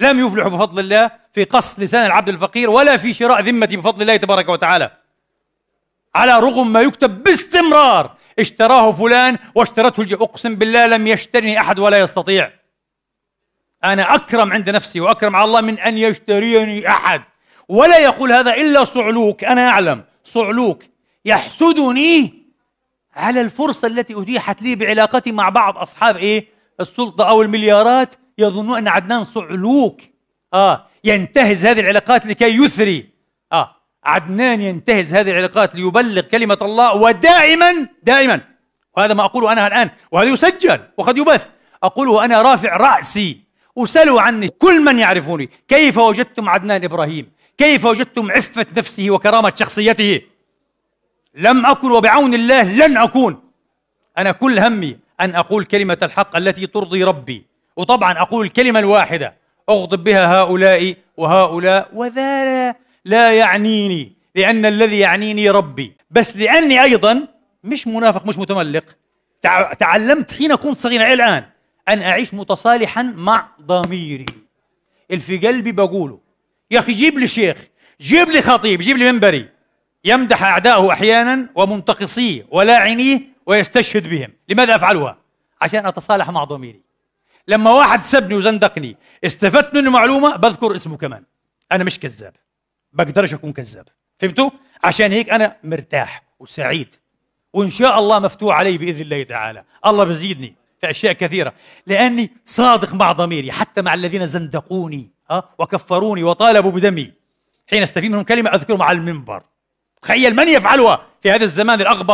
لم يفلحوا بفضل الله في قص لسان العبد الفقير ولا في شراء ذمتي بفضل الله تبارك وتعالى على رغم ما يكتب باستمرار اشتراه فلان واشترته الج... اقسم بالله لم يشترني احد ولا يستطيع انا اكرم عند نفسي واكرم على الله من ان يشتريني احد ولا يقول هذا الا صعلوك انا اعلم صعلوك يحسدني على الفرصه التي اتيحت لي بعلاقتي مع بعض اصحاب ايه السلطه او المليارات يظنون أن عدنان صعلوك آه ينتهز هذه العلاقات لكي يثري آه عدنان ينتهز هذه العلاقات ليبلغ كلمة الله ودائما دائما وهذا ما أقوله أنا الآن وهذا يسجل وقد يبث أقوله أنا رافع رأسي اسالوا عني كل من يعرفوني كيف وجدتم عدنان ابراهيم كيف وجدتم عفه نفسه وكرامه شخصيته لم اكن وبعون الله لن اكون انا كل همي ان اقول كلمه الحق التي ترضي ربي وطبعا أقول الكلمة الواحدة أغضب بها هؤلاء وهؤلاء وذا لا يعنيني لأن الذي يعنيني ربي بس لأني أيضا مش منافق مش متملق تعلمت حين كنت صغيرا إلى الآن أن أعيش متصالحا مع ضميري اللي في قلبي بقوله يا أخي جيب لي شيخ جيب لي خطيب جيب لي منبري يمدح اعدائه أحيانا ومنتقصيه ولاعنيه ويستشهد بهم لماذا أفعلها؟ عشان أتصالح مع ضميري لما واحد سبني وزندقني استفدت منه معلومه بذكر اسمه كمان انا مش كذاب بقدرش اكون كذاب فهمتوا عشان هيك انا مرتاح وسعيد وان شاء الله مفتوح علي باذن الله تعالى الله بزيدني في اشياء كثيره لاني صادق مع ضميري حتى مع الذين زندقوني ها وكفروني وطالبوا بدمي حين استفيد منهم كلمه اذكرهم على المنبر تخيل من يفعلها في هذا الزمان الاغبار